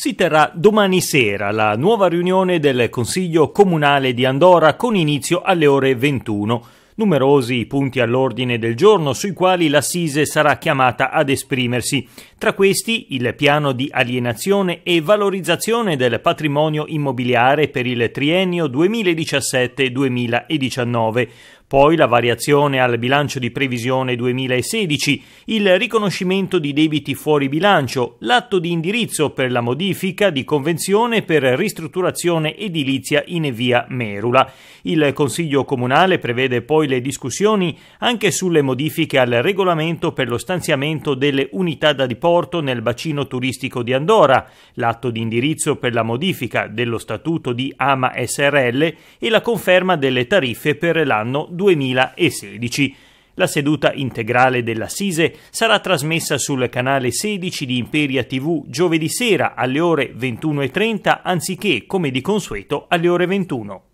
si terrà domani sera la nuova riunione del Consiglio Comunale di Andorra con inizio alle ore 21. Numerosi i punti all'ordine del giorno sui quali l'Assise sarà chiamata ad esprimersi, tra questi il piano di alienazione e valorizzazione del patrimonio immobiliare per il triennio 2017-2019, poi la variazione al bilancio di previsione 2016, il riconoscimento di debiti fuori bilancio, l'atto di indirizzo per la modifica di convenzione per ristrutturazione edilizia in via Merula. Il Consiglio Comunale prevede poi le discussioni anche sulle modifiche al regolamento per lo stanziamento delle unità da diporto nel bacino turistico di Andorra, l'atto di indirizzo per la modifica dello statuto di Ama SRL e la conferma delle tariffe per l'anno 2016. 2016. La seduta integrale dell'Assise sarà trasmessa sul canale 16 di Imperia TV giovedì sera alle ore 21.30 anziché, come di consueto, alle ore 21.